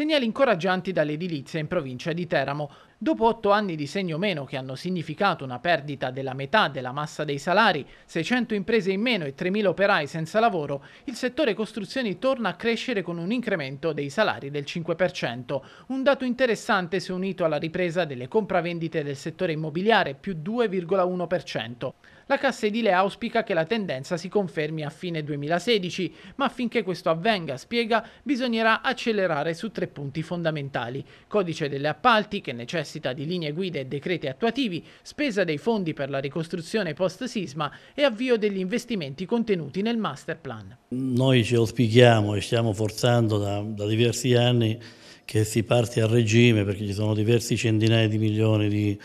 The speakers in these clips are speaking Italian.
segnali incoraggianti dall'edilizia in provincia di Teramo. Dopo otto anni di segno meno che hanno significato una perdita della metà della massa dei salari, 600 imprese in meno e 3.000 operai senza lavoro, il settore costruzioni torna a crescere con un incremento dei salari del 5%, un dato interessante se unito alla ripresa delle compravendite del settore immobiliare più 2,1%. La Cassa Edile auspica che la tendenza si confermi a fine 2016, ma affinché questo avvenga, spiega, bisognerà accelerare su tre punti fondamentali. Codice delle appalti che necessita necessità di linee guida e decreti attuativi, spesa dei fondi per la ricostruzione post-sisma e avvio degli investimenti contenuti nel master plan. Noi ci auspichiamo e stiamo forzando da, da diversi anni che si parti a regime perché ci sono diversi centinaia di milioni di,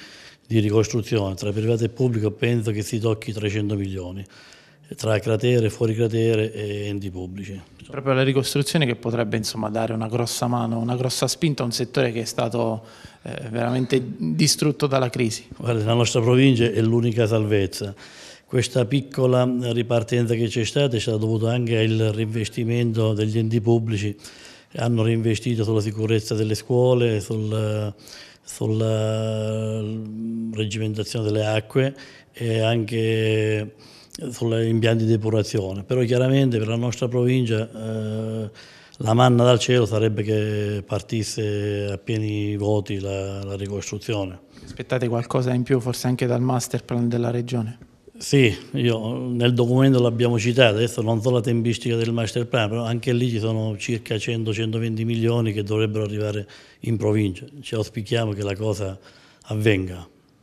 di ricostruzione, tra privato e pubblico penso che si tocchi 300 milioni, tra cratere, fuori cratere e enti pubblici. Certo. Proprio la ricostruzione che potrebbe insomma, dare una grossa mano, una grossa spinta a un settore che è stato eh, veramente distrutto dalla crisi. Guarda, la nostra provincia è l'unica salvezza. Questa piccola ripartenza che c'è stata è stata dovuta anche al reinvestimento degli enti pubblici hanno reinvestito sulla sicurezza delle scuole, sul, sulla regimentazione delle acque e anche sugli impianti di depurazione, però chiaramente per la nostra provincia eh, la manna dal cielo sarebbe che partisse a pieni voti la, la ricostruzione. Aspettate qualcosa in più forse anche dal master plan della regione? Sì, io, nel documento l'abbiamo citato, adesso non so la tempistica del master plan, però anche lì ci sono circa 100-120 milioni che dovrebbero arrivare in provincia. Ci auspichiamo che la cosa avvenga.